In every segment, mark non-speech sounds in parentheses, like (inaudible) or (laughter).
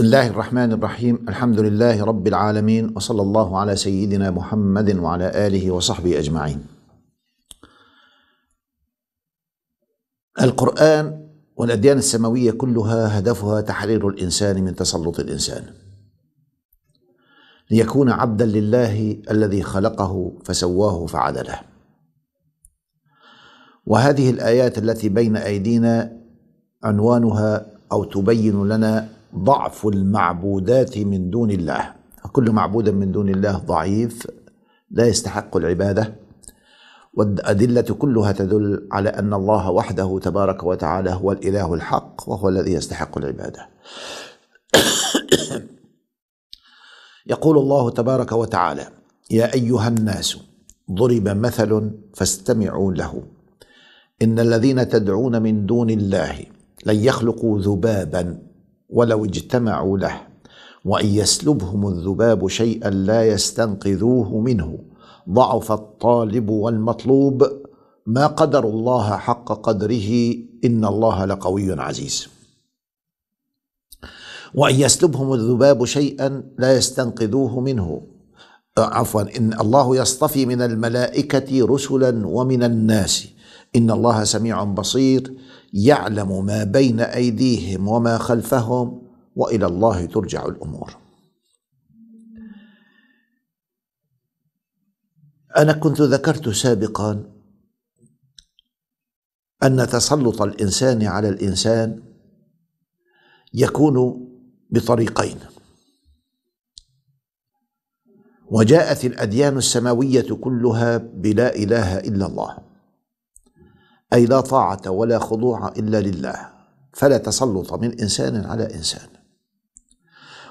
بسم الله الرحمن الرحيم الحمد لله رب العالمين وصلى الله على سيدنا محمد وعلى اله وصحبه اجمعين القران والاديان السماويه كلها هدفها تحرير الانسان من تسلط الانسان ليكون عبدا لله الذي خلقه فسواه فعدله وهذه الايات التي بين ايدينا عنوانها او تبين لنا ضعف المعبودات من دون الله كل معبود من دون الله ضعيف لا يستحق العباده والادله كلها تدل على ان الله وحده تبارك وتعالى هو الاله الحق وهو الذي يستحق العباده (coughs) يقول الله تبارك وتعالى يا ايها الناس ضرب مثل فاستمعوا له ان الذين تدعون من دون الله لن يخلقوا ذبابا ولو اجتمعوا له وان يسلبهم الذباب شيئا لا يستنقذوه منه ضعف الطالب والمطلوب ما قدروا الله حق قدره ان الله لقوي عزيز وان يسلبهم الذباب شيئا لا يستنقذوه منه آه، عفوا ان الله يصطفي من الملائكه رسلا ومن الناس ان الله سميع بصير يعلم ما بين ايديهم وما خلفهم والى الله ترجع الامور انا كنت ذكرت سابقا ان تسلط الانسان على الانسان يكون بطريقين وجاءت الاديان السماويه كلها بلا اله الا الله أي لا طاعة ولا خضوع إلا لله فلا تسلط من إنسان على إنسان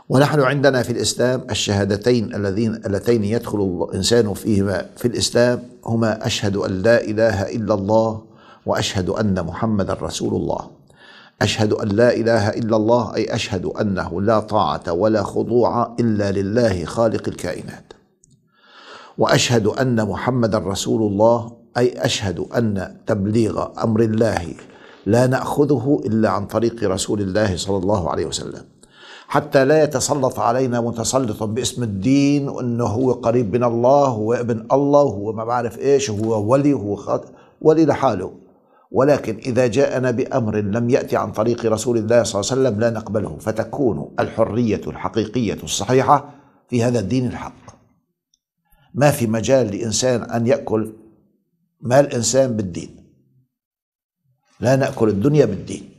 ونحن عندنا في الإسلام الشهادتين اللذين اللتين يدخل الإنسان فيهما في الإسلام هما أشهد أن لا إله إلا الله وأشهد أن محمدا رسول الله أشهد أن لا إله إلا الله أي أشهد أنه لا طاعة ولا خضوع إلا لله خالق الكائنات وأشهد أن محمدا رسول الله أي أشهد أن تبليغ أمر الله لا نأخذه إلا عن طريق رسول الله صلى الله عليه وسلم حتى لا يتسلط علينا متسلط باسم الدين وأنه هو قريب من الله هو ابن الله هو ما بعرف إيش هو ولي هو خاطئ ولي لحاله ولكن إذا جاءنا بأمر لم يأتي عن طريق رسول الله صلى الله عليه وسلم لا نقبله فتكون الحرية الحقيقية الصحيحة في هذا الدين الحق ما في مجال لإنسان أن يأكل ما الإنسان بالدين لا نأكل الدنيا بالدين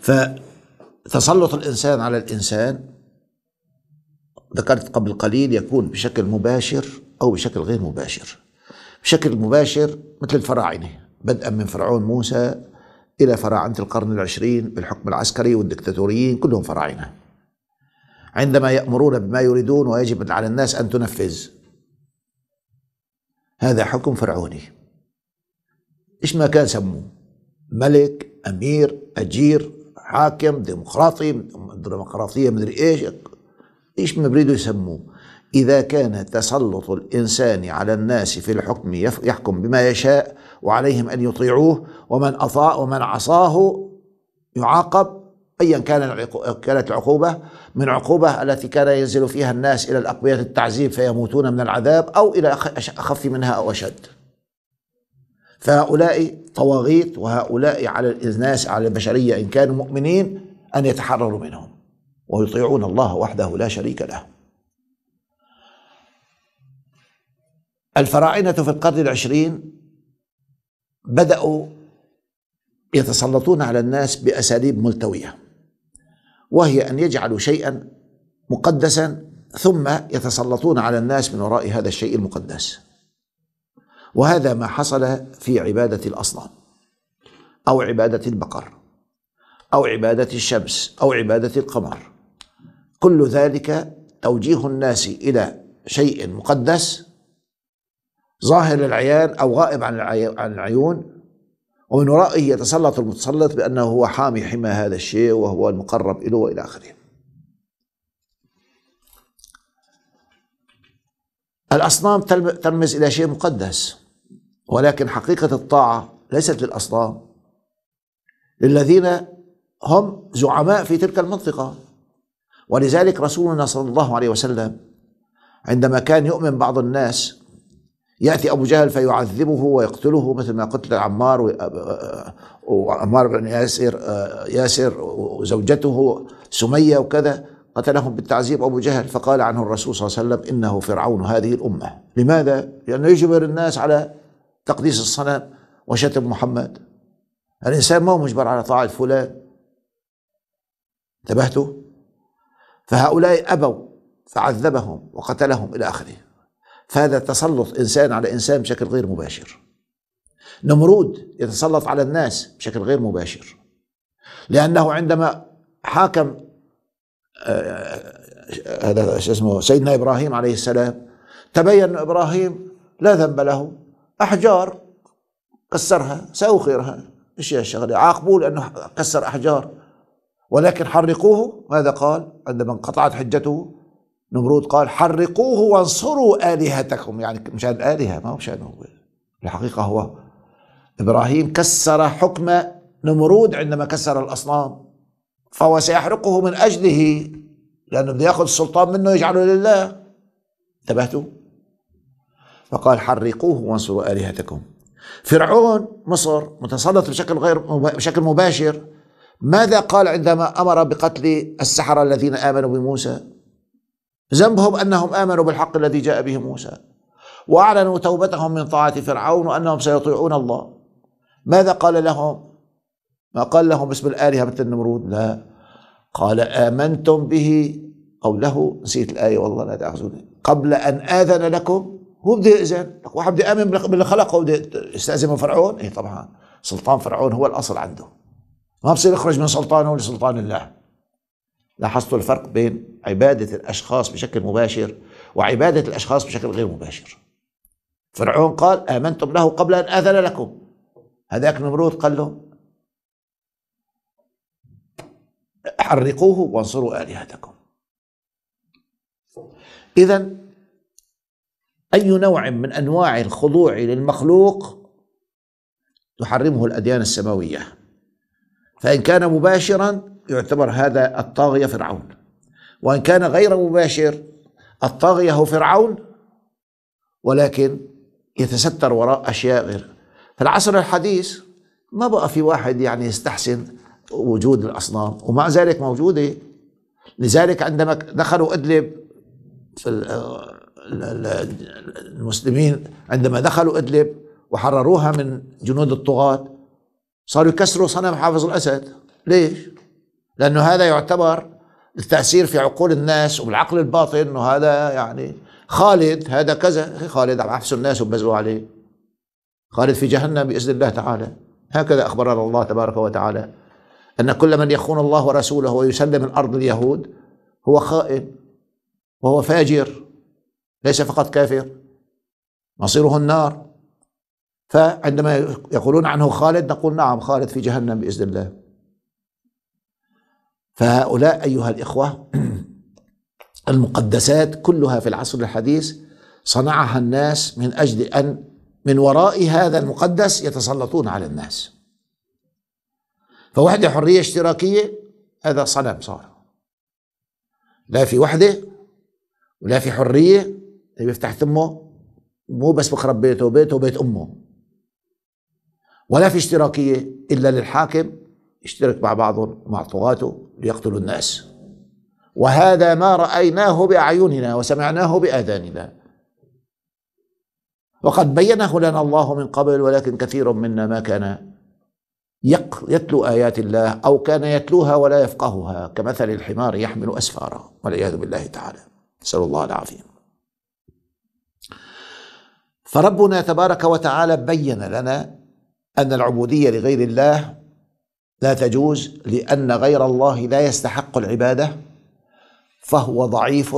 فتسلط الإنسان على الإنسان ذكرت قبل قليل يكون بشكل مباشر أو بشكل غير مباشر بشكل مباشر مثل الفراعنة بدءا من فرعون موسى إلى فراعنة القرن العشرين بالحكم العسكري والدكتاتوريين كلهم فراعنة عندما يأمرون بما يريدون ويجب على الناس أن تنفذ هذا حكم فرعوني ايش ما كان سموه ملك امير اجير حاكم ديمقراطي ديمقراطيه مدري ايش ايش ما بريدوا يسموه اذا كان تسلط الانسان على الناس في الحكم يحكم بما يشاء وعليهم ان يطيعوه ومن اطاع ومن عصاه يعاقب ايا كان كانت العقوبه من عقوبه التي كان ينزل فيها الناس الى الاقوياء التعذيب فيموتون من العذاب او الى اخف منها او اشد. فهؤلاء طواغيت وهؤلاء على الناس على البشريه ان كانوا مؤمنين ان يتحرروا منهم ويطيعون الله وحده لا شريك له. الفراعنه في القرن العشرين بداوا يتسلطون على الناس باساليب ملتويه وهي أن يجعلوا شيئا مقدسا ثم يتسلطون على الناس من وراء هذا الشيء المقدس وهذا ما حصل في عبادة الأصنام أو عبادة البقر أو عبادة الشمس أو عبادة القمر كل ذلك توجيه الناس إلى شيء مقدس ظاهر العيان أو غائب عن العيون ومن ورائه يتسلط المتسلط بأنه هو حامي حمى هذا الشيء وهو المقرب إليه وإلى آخره الأصنام ترمز إلى شيء مقدس ولكن حقيقة الطاعة ليست للأصنام للذين هم زعماء في تلك المنطقة ولذلك رسولنا صلى الله عليه وسلم عندما كان يؤمن بعض الناس يأتي أبو جهل فيعذبه ويقتله مثل ما قتل عمار وعمار بن ياسر ياسر وزوجته سمية وكذا قتلهم بالتعذيب أبو جهل فقال عنه الرسول صلى الله عليه وسلم إنه فرعون هذه الأمة لماذا؟ لأنه يجبر الناس على تقديس الصنم وشتم محمد الإنسان ما هو مجبر على طاعة فلان انتبهتوا؟ فهؤلاء أبوا فعذبهم وقتلهم إلى آخره فهذا تسلط انسان على انسان بشكل غير مباشر نمرود يتسلط على الناس بشكل غير مباشر لانه عندما حاكم آه، هذا اسمه سيدنا ابراهيم عليه السلام تبين ابراهيم لا ذنب له احجار كسرها ساخرها ايش يا شغله عاقبوه لانه كسر احجار ولكن حرقوه ماذا قال عندما انقطعت حجته نمرود قال حرقوه وانصروا آلهتكم يعني مشان الآلهة ما هو شأنه هو الحقيقة هو إبراهيم كسر حكم نمرود عندما كسر الأصنام فهو سيحرقه من أجله لأنه بده يأخذ السلطان منه يجعله لله انتبهتوا فقال حرقوه وانصروا آلهتكم فرعون مصر متسلط بشكل غير بشكل مباشر ماذا قال عندما أمر بقتل السحرة الذين آمنوا بموسى ذنبهم أنهم آمنوا بالحق الذي جاء به موسى وأعلنوا توبتهم من طاعة فرعون وأنهم سيطيعون الله ماذا قال لهم ما قال لهم اسم الآلهة مثل النمرود لا قال آمنتم به أو له نسيت الآية والله لا تأخذوني قبل أن آذن لكم هو بده يأذن واحد بده يآمن باللي خلقه بده يستأذن من فرعون إيه طبعا سلطان فرعون هو الأصل عنده ما بصير يخرج من سلطانه لسلطان الله لاحظتوا الفرق بين عبادة الأشخاص بشكل مباشر وعبادة الأشخاص بشكل غير مباشر فرعون قال آمنتم له قبل أن آذن لكم هذاك نمرود قال له حرقوه وانصروا آلهتكم إذا أي نوع من أنواع الخضوع للمخلوق تحرمه الأديان السماوية فإن كان مباشرا يعتبر هذا الطاغية فرعون وإن كان غير مباشر الطاغية هو فرعون ولكن يتستر وراء أشياء غير في العصر الحديث ما بقى في واحد يعني يستحسن وجود الأصنام ومع ذلك موجودة لذلك عندما دخلوا إدلب في المسلمين عندما دخلوا إدلب وحرروها من جنود الطغاة صاروا يكسروا صنم حافظ الأسد ليش؟ لأنه هذا يعتبر التأثير في عقول الناس وبالعقل الباطن أنه هذا يعني خالد هذا كذا خالد عم أحسن الناس وبزوا عليه خالد في جهنم بإذن الله تعالى هكذا أخبرنا الله تبارك وتعالى أن كل من يخون الله ورسوله ويسلم الأرض اليهود هو خائن وهو فاجر ليس فقط كافر مصيره النار فعندما يقولون عنه خالد نقول نعم خالد في جهنم بإذن الله فهؤلاء أيها الإخوة (clears throat) المقدسات كلها في العصر الحديث صنعها الناس من أجل أن من وراء هذا المقدس يتسلطون على الناس فوحدة حرية اشتراكية هذا صنم صار لا في وحدة ولا في حرية اللي بيفتح تمه مو بس بخرب بيته بيته وبيت أمه ولا في اشتراكية إلا للحاكم اشترك مع بعضهم ومع طغاته ليقتلوا الناس وهذا ما رأيناه بأعيننا وسمعناه بآذاننا وقد بينه لنا الله من قبل ولكن كثير منا ما كان يتلو آيات الله أو كان يتلوها ولا يفقهها كمثل الحمار يحمل أسفارا والعياذ بالله تعالى نسأل الله العافية فربنا تبارك وتعالى بين لنا أن العبودية لغير الله لا تجوز لأن غير الله لا يستحق العبادة فهو ضعيف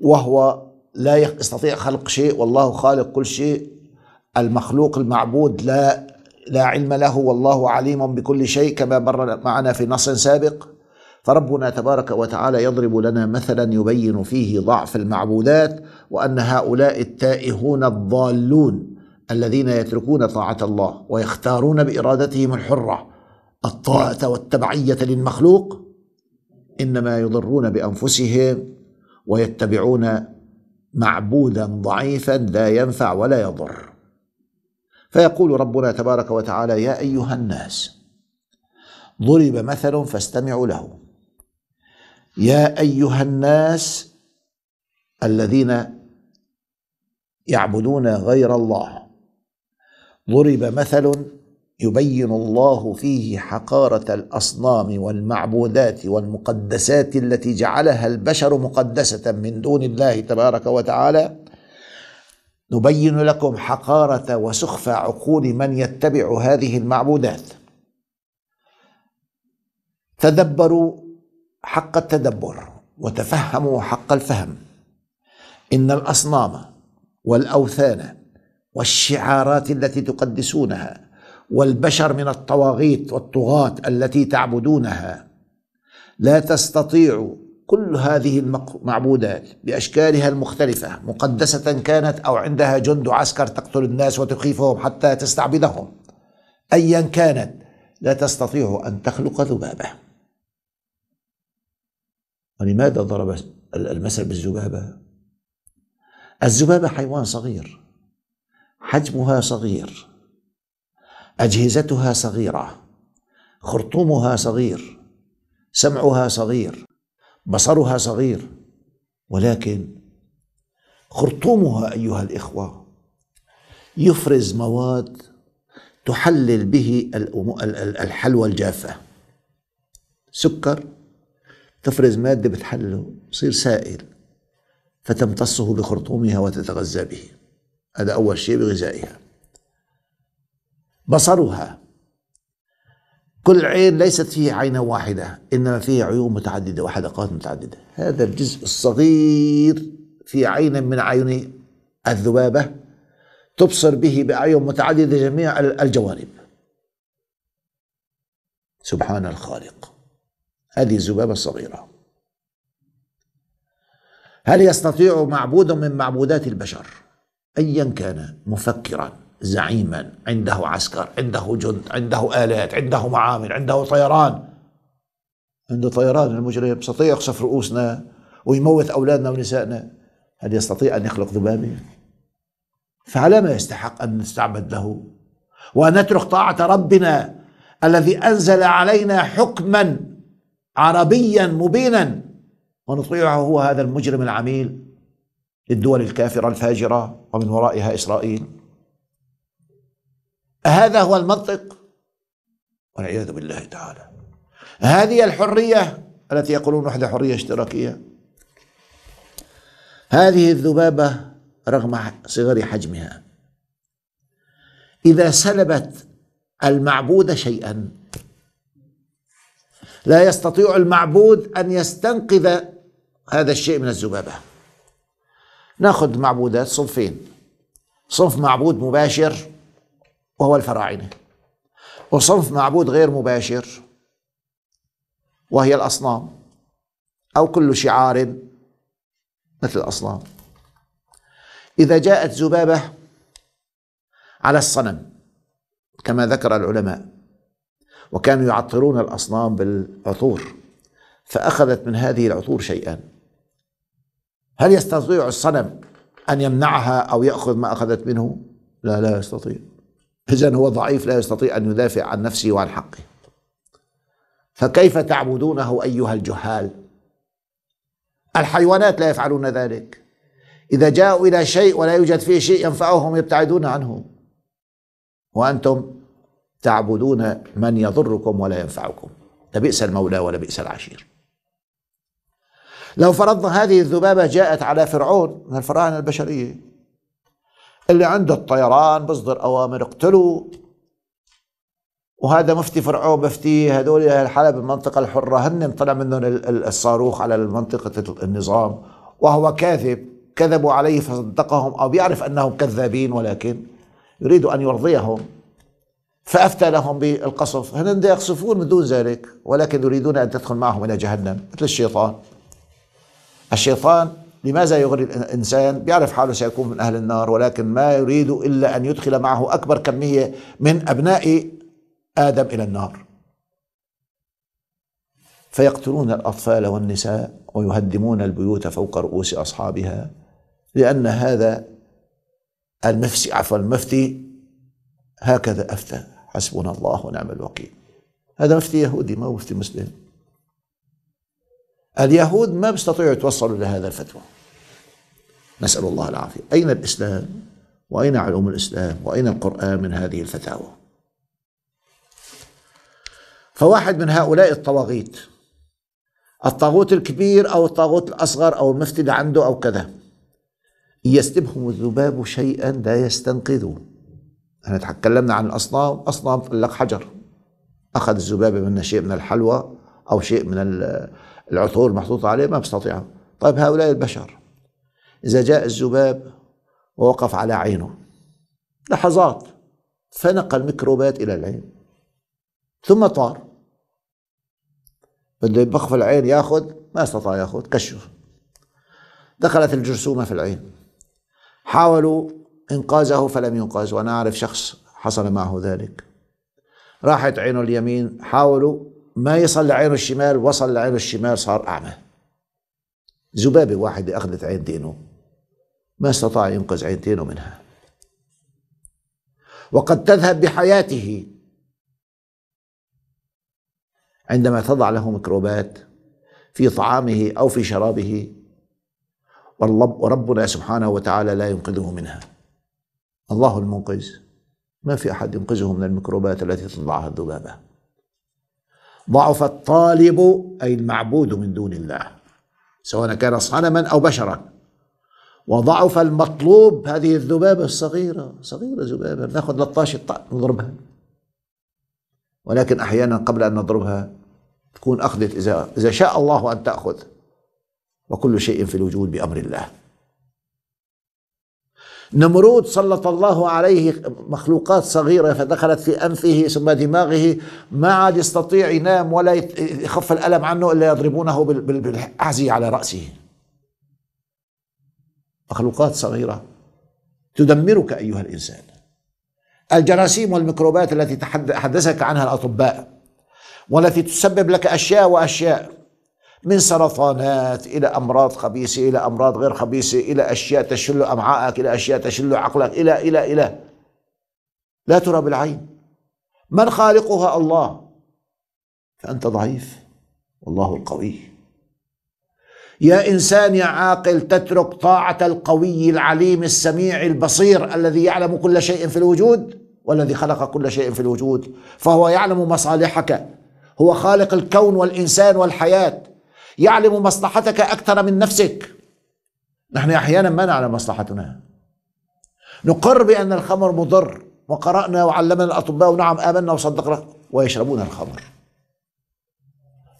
وهو لا يستطيع خلق شيء والله خالق كل شيء المخلوق المعبود لا لا علم له والله عليم بكل شيء كما مر معنا في نص سابق فربنا تبارك وتعالى يضرب لنا مثلا يبين فيه ضعف المعبودات وان هؤلاء التائهون الضالون الذين يتركون طاعه الله ويختارون بارادتهم الحره الطاعة والتبعية للمخلوق إنما يضرون بأنفسهم ويتبعون معبودا ضعيفا لا ينفع ولا يضر فيقول ربنا تبارك وتعالى يا أيها الناس ضرب مثل فاستمعوا له يا أيها الناس الذين يعبدون غير الله ضرب مثل يبين الله فيه حقاره الاصنام والمعبودات والمقدسات التي جعلها البشر مقدسه من دون الله تبارك وتعالى نبين لكم حقاره وسخف عقول من يتبع هذه المعبودات تدبروا حق التدبر وتفهموا حق الفهم ان الاصنام والاوثان والشعارات التي تقدسونها والبشر من الطواغيت والطغاة التي تعبدونها لا تستطيع كل هذه المعبودات بأشكالها المختلفة مقدسة كانت أو عندها جند عسكر تقتل الناس وتخيفهم حتى تستعبدهم أيا كانت لا تستطيع أن تخلق ذبابة ولماذا ضرب المثل بالذبابة الذبابة حيوان صغير حجمها صغير اجهزتها صغيره خرطومها صغير سمعها صغير بصرها صغير ولكن خرطومها ايها الاخوه يفرز مواد تحلل به الحلوى الجافه سكر تفرز ماده بتحلله بصير سائل فتمتصه بخرطومها وتتغذى به هذا اول شيء بغذائها بصرها كل عين ليست فيه عينة واحدة إنما فيه عيون متعددة وحدقات متعددة هذا الجزء الصغير في عين من عيون الذبابة تبصر به بأعين متعددة جميع الجوانب سبحان الخالق هذه الذبابة الصغيرة هل يستطيع معبود من معبودات البشر أيا كان مفكرا زعيما عنده عسكر عنده جند عنده آلات عنده معامل عنده طيران عنده طيران المجرم يستطيع يقصف رؤوسنا ويموت أولادنا ونسائنا هل يستطيع أن يخلق ذبابة فعلى ما يستحق أن نستعبد له وأن نترك طاعة ربنا الذي أنزل علينا حكما عربيا مبينا ونطيعه هو هذا المجرم العميل للدول الكافرة الفاجرة ومن ورائها إسرائيل هذا هو المنطق والعياذ بالله تعالى هذه الحرية التي يقولون وحدة حرية اشتراكية هذه الذبابة رغم صغر حجمها إذا سلبت المعبود شيئا لا يستطيع المعبود أن يستنقذ هذا الشيء من الذبابة ناخذ معبودات صنفين صنف معبود مباشر وهو الفراعنة وصنف معبود غير مباشر وهي الأصنام أو كل شعار مثل الأصنام إذا جاءت ذبابة على الصنم كما ذكر العلماء وكانوا يعطرون الأصنام بالعطور فأخذت من هذه العطور شيئا هل يستطيع الصنم أن يمنعها أو يأخذ ما أخذت منه؟ لا لا يستطيع إذا هو ضعيف لا يستطيع أن يدافع عن نفسه وعن حقه فكيف تعبدونه أيها الجهال الحيوانات لا يفعلون ذلك إذا جاءوا إلى شيء ولا يوجد فيه شيء ينفعهم يبتعدون عنه وأنتم تعبدون من يضركم ولا ينفعكم لبئس المولى ولبئس العشير لو فرضنا هذه الذبابة جاءت على فرعون من الفراعنة البشرية اللي عنده الطيران بصدر أوامر اقتلوا وهذا مفتي فرعون مفتي هذول الحلب المنطقة الحرة هن طلع منهم الصاروخ على منطقة النظام وهو كاذب كذبوا عليه فصدقهم أو بيعرف أنهم كذابين ولكن يريد أن يرضيهم فأفتى لهم بالقصف هن يقصفون من دون ذلك ولكن يريدون أن تدخل معهم إلى جهنم مثل الشيطان الشيطان لماذا يغري الإنسان بيعرف حاله سيكون من أهل النار ولكن ما يريد إلا أن يدخل معه أكبر كمية من أبناء آدم إلى النار فيقتلون الأطفال والنساء ويهدمون البيوت فوق رؤوس أصحابها لأن هذا المفسي عفوا المفتي هكذا أفتى حسبنا الله ونعم الوكيل هذا مفتي يهودي ما هو مفتي مسلم اليهود ما بيستطيعوا يتوصلوا لهذا الفتوى نسأل الله العافية أين الإسلام وأين علوم الإسلام وأين القرآن من هذه الفتاوى فواحد من هؤلاء الطواغيت الطاغوت الكبير أو الطاغوت الأصغر أو المفتي اللي عنده أو كذا يستبهم الذباب شيئا لا يستنقذه احنا تكلمنا عن الأصنام أصنام لك حجر أخذ الذبابة منه شيء من الحلوى أو شيء من العطور المحطوطة عليه ما بيستطيعه طيب هؤلاء البشر إذا جاء الذباب ووقف على عينه لحظات فنق الميكروبات إلى العين ثم طار بده يبخ في العين ياخذ ما استطاع ياخذ كشف دخلت الجرثومة في العين حاولوا إنقاذه فلم ينقذ وأنا أعرف شخص حصل معه ذلك راحت عينه اليمين حاولوا ما يصل لعينه الشمال وصل لعينه الشمال صار أعمى ذبابة واحدة أخذت عين دينه ما استطاع ينقذ عينتينه منها وقد تذهب بحياته عندما تضع له ميكروبات في طعامه او في شرابه وربنا سبحانه وتعالى لا ينقذه منها الله المنقذ ما في احد ينقذه من الميكروبات التي تضعها الذبابه ضعف الطالب اي المعبود من دون الله سواء كان صنما او بشرا وضعف المطلوب هذه الذبابة الصغيرة صغيرة ذبابة ناخذ لطاشة طعم نضربها ولكن أحيانا قبل أن نضربها تكون أخذت إذا إذا شاء الله أن تأخذ وكل شيء في الوجود بأمر الله نمرود سلط الله عليه مخلوقات صغيرة فدخلت في أنفه ثم دماغه ما عاد يستطيع ينام ولا يخف الألم عنه إلا يضربونه بالأعزية على رأسه مخلوقات صغيرة تدمرك أيها الإنسان الجراثيم والميكروبات التي حدثك عنها الأطباء والتي تسبب لك أشياء وأشياء من سرطانات إلى أمراض خبيثة إلى أمراض غير خبيثة إلى أشياء تشل أمعائك إلى أشياء تشل عقلك إلى إلى إلى لا ترى بالعين من خالقها الله فأنت ضعيف والله القوي يا انسان يا عاقل تترك طاعه القوي العليم السميع البصير الذي يعلم كل شيء في الوجود والذي خلق كل شيء في الوجود فهو يعلم مصالحك هو خالق الكون والانسان والحياه يعلم مصلحتك اكثر من نفسك نحن احيانا ما نعلم مصلحتنا نقر بان الخمر مضر وقرانا وعلمنا الاطباء نعم امنا وصدقنا ويشربون الخمر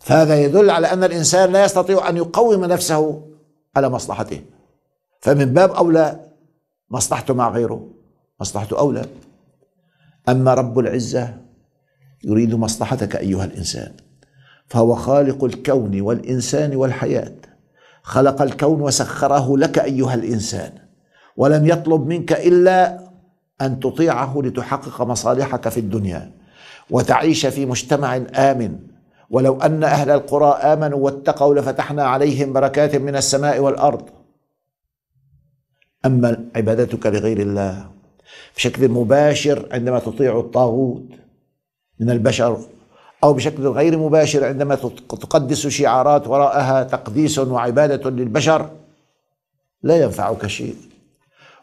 فهذا يدل على أن الإنسان لا يستطيع أن يقوم نفسه على مصلحته فمن باب أولى مصلحته مع غيره مصلحته أولى أما رب العزة يريد مصلحتك أيها الإنسان فهو خالق الكون والإنسان والحياة خلق الكون وسخره لك أيها الإنسان ولم يطلب منك إلا أن تطيعه لتحقق مصالحك في الدنيا وتعيش في مجتمع آمن ولو أن أهل القرى آمنوا واتقوا لفتحنا عليهم بركات من السماء والأرض أما عبادتك لغير الله بشكل مباشر عندما تطيع الطاغوت من البشر أو بشكل غير مباشر عندما تقدس شعارات وراءها تقديس وعبادة للبشر لا ينفعك شيء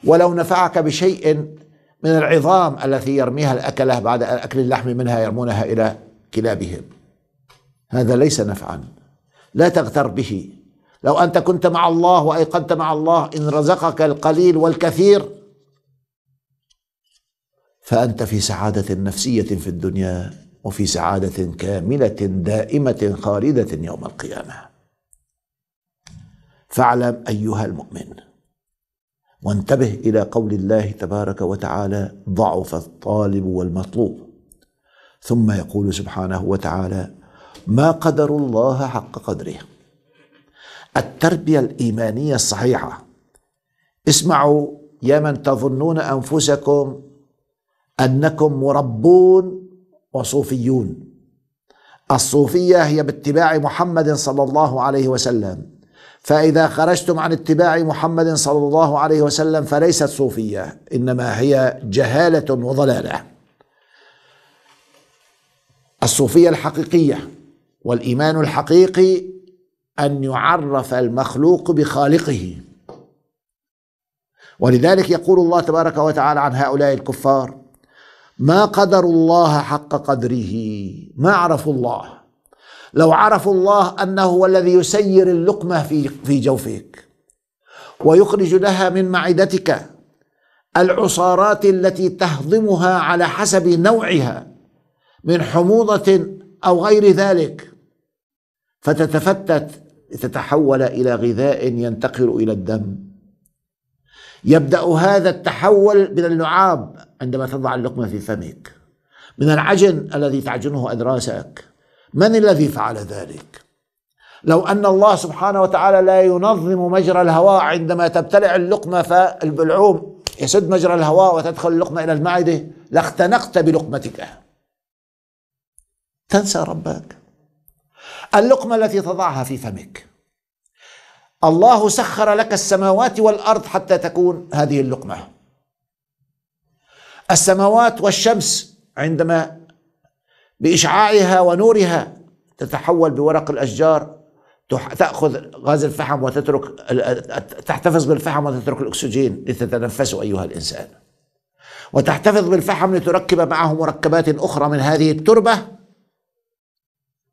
ولو نفعك بشيء من العظام التي يرميها الأكلة بعد أكل اللحم منها يرمونها إلى كلابهم هذا ليس نفعا لا تغتر به لو أنت كنت مع الله وأيقنت مع الله إن رزقك القليل والكثير فأنت في سعادة نفسية في الدنيا وفي سعادة كاملة دائمة خالدة يوم القيامة فاعلم أيها المؤمن وانتبه إلى قول الله تبارك وتعالى ضعف الطالب والمطلوب ثم يقول سبحانه وتعالى ما قدروا الله حق قدره التربية الإيمانية الصحيحة اسمعوا يا من تظنون أنفسكم أنكم مربون وصوفيون الصوفية هي باتباع محمد صلى الله عليه وسلم فإذا خرجتم عن اتباع محمد صلى الله عليه وسلم فليست صوفية إنما هي جهالة وضلالة الصوفية الحقيقية والايمان الحقيقي ان يعرف المخلوق بخالقه ولذلك يقول الله تبارك وتعالى عن هؤلاء الكفار ما قدروا الله حق قدره ما عرفوا الله لو عرفوا الله انه هو الذي يسير اللقمه في في جوفك ويخرج لها من معدتك العصارات التي تهضمها على حسب نوعها من حموضه او غير ذلك فتتفتت تتحول الى غذاء ينتقل الى الدم يبدا هذا التحول من اللعاب عندما تضع اللقمه في فمك من العجن الذي تعجنه ادراسك من الذي فعل ذلك لو ان الله سبحانه وتعالى لا ينظم مجرى الهواء عندما تبتلع اللقمه فالبلعوم يسد مجرى الهواء وتدخل اللقمه الى المعده لاختنقت بلقمتك تنسى ربك اللقمة التي تضعها في فمك الله سخر لك السماوات والأرض حتى تكون هذه اللقمة السماوات والشمس عندما بإشعاعها ونورها تتحول بورق الأشجار تأخذ غاز الفحم وتترك تحتفظ بالفحم وتترك الأكسجين لتتنفسه أيها الإنسان وتحتفظ بالفحم لتركب معه مركبات أخرى من هذه التربة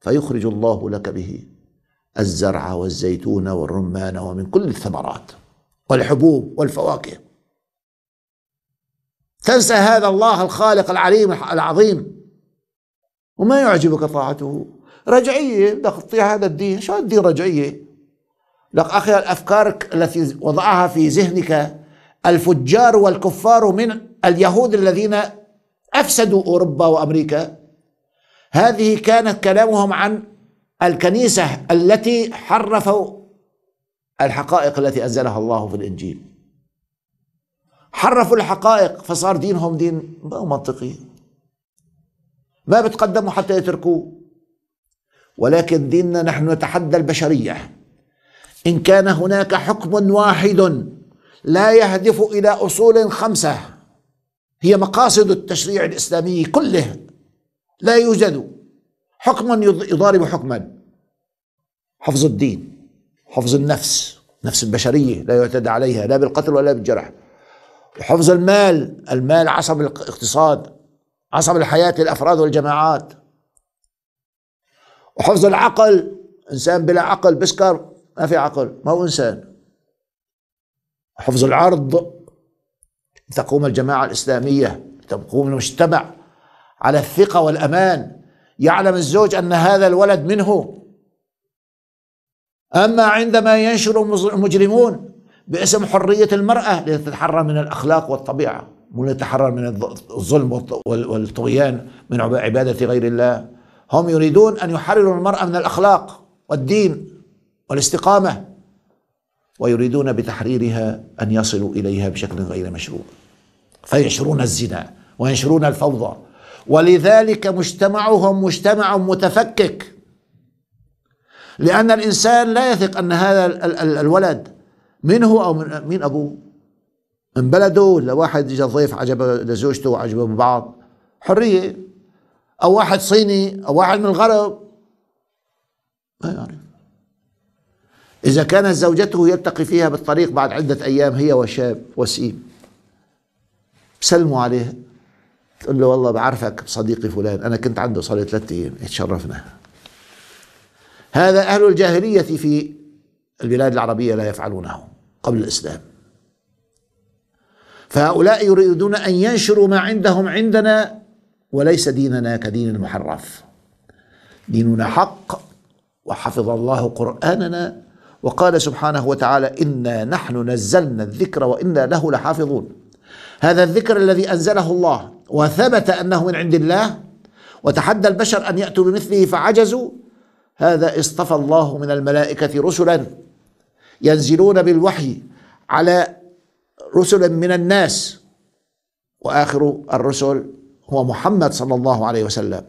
فيخرج الله لك به الزرع والزيتون والرمان ومن كل الثمرات والحبوب والفواكه تنسى هذا الله الخالق العليم العظيم وما يعجبك طاعته رجعية تطيع هذا الدين شو الدين رجعية لك أخي الأفكار التي وضعها في ذهنك الفجار والكفار من اليهود الذين أفسدوا أوروبا وأمريكا هذه كانت كلامهم عن الكنيسة التي حرفوا الحقائق التي أنزلها الله في الإنجيل حرفوا الحقائق فصار دينهم دين ما منطقي ما بتقدموا حتى يتركوه ولكن ديننا نحن نتحدى البشرية إن كان هناك حكم واحد لا يهدف إلى أصول خمسة هي مقاصد التشريع الإسلامي كله لا يوجد حكم يضارب حكما حفظ الدين حفظ النفس نفس البشرية لا يعتدى عليها لا بالقتل ولا بالجرح وحفظ المال المال عصب الاقتصاد عصب الحياة للأفراد والجماعات وحفظ العقل إنسان بلا عقل بسكر ما في عقل ما هو إنسان حفظ العرض تقوم الجماعة الإسلامية تقوم المجتمع على الثقة والأمان يعلم الزوج أن هذا الولد منه أما عندما ينشر المجرمون باسم حرية المرأة لتتحرر من الأخلاق والطبيعة ولتتحرر من الظلم والطغيان من عبادة غير الله هم يريدون أن يحرروا المرأة من الأخلاق والدين والاستقامة ويريدون بتحريرها أن يصلوا إليها بشكل غير مشروع فينشرون الزنا وينشرون الفوضى ولذلك مجتمعهم مجتمع متفكك لأن الإنسان لا يثق أن هذا الولد منه أو من مين أبوه من بلده ولا واحد جاء ضيف عجب لزوجته وعجبه بعض حرية أو واحد صيني أو واحد من الغرب ما يعرف إذا كانت زوجته يلتقي فيها بالطريق بعد عدة أيام هي وشاب وسيم سلموا عليه تقول له والله بعرفك بصديقي فلان أنا كنت عنده صار لي ثلاثة أيام اتشرفنا إيه، هذا أهل الجاهلية في البلاد العربية لا يفعلونه قبل الإسلام فهؤلاء يريدون أن ينشروا ما عندهم عندنا وليس ديننا كدين المحرف ديننا حق وحفظ الله قرآننا وقال سبحانه وتعالى إنا نحن نزلنا الذكر وإنا له لحافظون هذا الذكر الذي أنزله الله وثبت أنه من عند الله وتحدى البشر أن يأتوا بمثله فعجزوا هذا اصطفى الله من الملائكة رسلا ينزلون بالوحي على رسل من الناس واخر الرسل هو محمد صلى الله عليه وسلم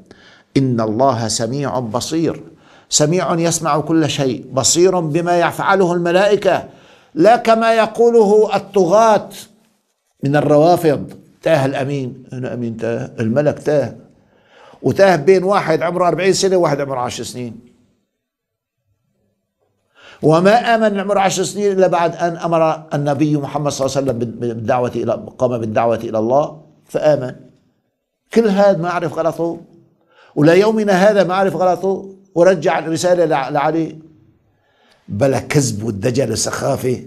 ان الله سميع بصير سميع يسمع كل شيء بصير بما يفعله الملائكه لا كما يقوله الطغاه من الروافض تاه الامين انا امين تاه الملك تاه وتاه بين واحد عمره 40 سنه وواحد عمره 10 سنين وما امن عمره 10 سنين الا بعد ان امر النبي محمد صلى الله عليه وسلم بالدعوه الى قام بالدعوه الى الله فامن كل هذا ما عرف غلطه ولا يومنا هذا ما عرف غلطه ورجع الرساله لعلي بلا كذب والدجل والسخافه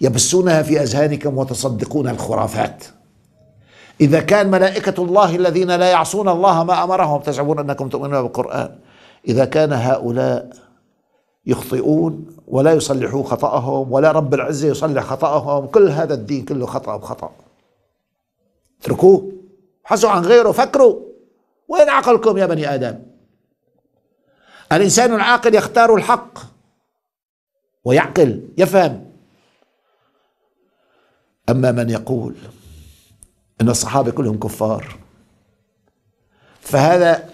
يبثونها في اذهانكم وتصدقون الخرافات إذا كان ملائكة الله الذين لا يعصون الله ما أمرهم تزعمون أنكم تؤمنون بالقرآن إذا كان هؤلاء يخطئون ولا يصلحون خطأهم ولا رب العزة يصلح خطأهم كل هذا الدين كله خطأ بخطأ اتركوه حسوا عن غيره فكروا وين عقلكم يا بني آدم الإنسان العاقل يختار الحق ويعقل يفهم أما من يقول أن الصحابة كلهم كفار فهذا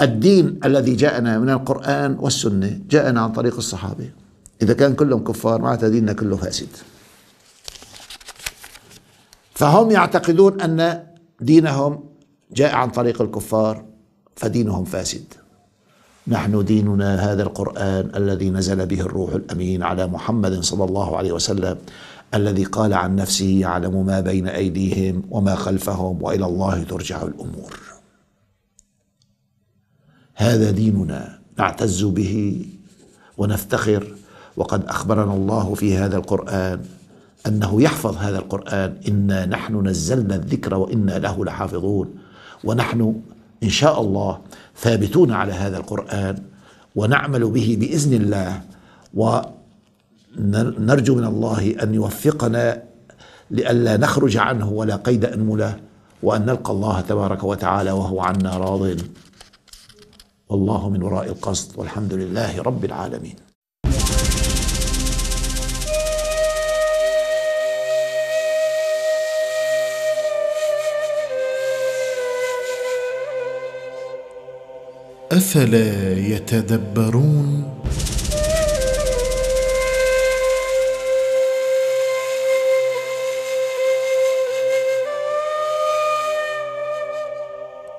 الدين الذي جاءنا من القرآن والسنة جاءنا عن طريق الصحابة إذا كان كلهم كفار معناتها ديننا كله فاسد فهم يعتقدون أن دينهم جاء عن طريق الكفار فدينهم فاسد نحن ديننا هذا القرآن الذي نزل به الروح الأمين على محمد صلى الله عليه وسلم الذي قال عن نفسه يعلم ما بين ايديهم وما خلفهم والى الله ترجع الامور هذا ديننا نعتز به ونفتخر وقد اخبرنا الله في هذا القران انه يحفظ هذا القران انا نحن نزلنا الذكر وانا له لحافظون ونحن ان شاء الله ثابتون على هذا القران ونعمل به باذن الله و نرجو من الله أن يوفقنا لئلا نخرج عنه ولا قيد أنمله وأن نلقى الله تبارك وتعالى وهو عنا راض والله من وراء القصد والحمد لله رب العالمين افلا يتدبرون